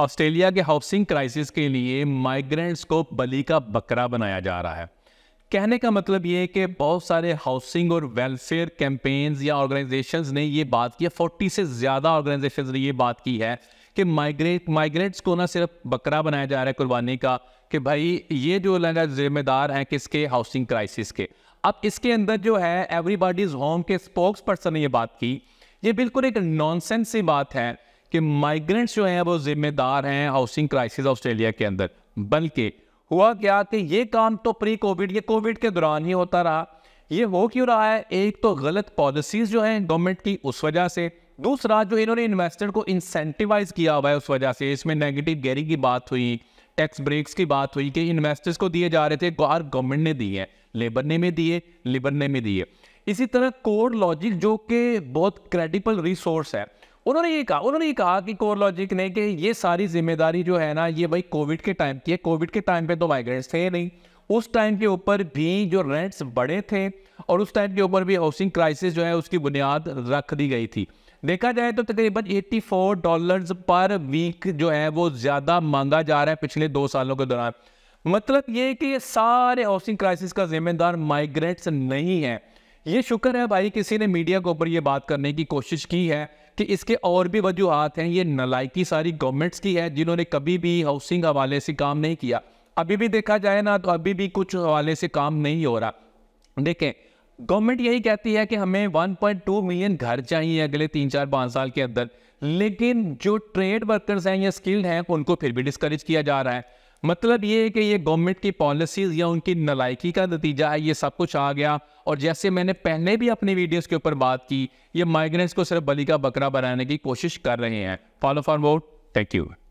Australia के housing crisis के लिए माइग्रेंट्स को बली का बकरा बनाया जा रहा है कहने का मतलब ये है कि बहुत सारे हाउसिंग और वेलफेयर कैंपेन्स या ऑर्गेनाइजेशंस ने ये बात की फोर्टी से ज़्यादा ऑर्गेनाइजेशंस ने ये बात की है कि माइग्रेट माइग्रेंट्स को ना सिर्फ बकरा बनाया जा रहा है कुर्बानी का कि भाई ये जो जिम्मेदार हैं किसके हाउसिंग क्राइसिस के अब इसके अंदर जो है एवरीबॉडीज होम के स्पोक्स पर्सन ने ये बात की ये बिल्कुल एक नॉनसेंस सी बात है कि माइग्रेंट्स जो हैं वो जिम्मेदार हैं हाउसिंग क्राइसिस ऑस्ट्रेलिया के अंदर बल्कि हुआ क्या कि ये काम तो प्री कोविड ये कोविड के दौरान ही होता रहा ये हो क्यों रहा है एक तो गलत पॉलिसीज जो हैं गवर्नमेंट की उस वजह से दूसरा जो इन्होंने इन्वेस्टर को इंसेंटिवाइज किया हुआ है उस वजह से इसमें नेगेटिव गैरी की बात हुई टैक्स ब्रेक्स की बात हुई कि इन्वेस्टर्स को दिए जा रहे थे और गवर्नमेंट ने दिए हैं लेबर ने में दिए लेबर ने में दिए इसी तरह कोर लॉजिक जो कि बहुत क्रेडिबल रिसोर्स है उन्होंने ये कहा उन्होंने ये कहा कि कोर लॉजिक ने कि ये सारी जिम्मेदारी जो है ना ये भाई कोविड के टाइम की है कोविड के टाइम पे तो माइग्रेंट्स थे नहीं उस टाइम के ऊपर भी जो रेंट्स बढ़े थे और उस टाइम के ऊपर भी हाउसिंग क्राइसिस जो है उसकी बुनियाद रख दी गई थी देखा जाए तो तकरीबन 84 डॉलर पर वीक जो है वो ज़्यादा मांगा जा रहा है पिछले दो सालों के दौरान मतलब ये कि ये सारे हाउसिंग क्राइसिस का जिम्मेदार माइग्रेंट्स नहीं है ये शुक्र है भाई किसी ने मीडिया के ऊपर ये बात करने की कोशिश की है कि इसके और भी वजूहत हैं ये नलायकी सारी गवर्नमेंट्स की है जिन्होंने कभी भी हाउसिंग हवाले से काम नहीं किया अभी भी देखा जाए ना तो अभी भी कुछ हवाले से काम नहीं हो रहा देखें गवर्नमेंट यही कहती है कि हमें 1.2 मिलियन घर चाहिए अगले तीन चार पाँच साल के अंदर लेकिन जो ट्रेड वर्कर्स हैं या स्किल्ड हैं उनको फिर भी डिस्करेज किया जा रहा है मतलब ये है कि ये गवर्नमेंट की पॉलिसीज या उनकी नलायकी का नतीजा है ये सब कुछ आ गया और जैसे मैंने पहले भी अपने वीडियोस के ऊपर बात की ये माइग्रेंट्स को सिर्फ बली का बकरा बनाने की कोशिश कर रहे हैं follow for vote thank you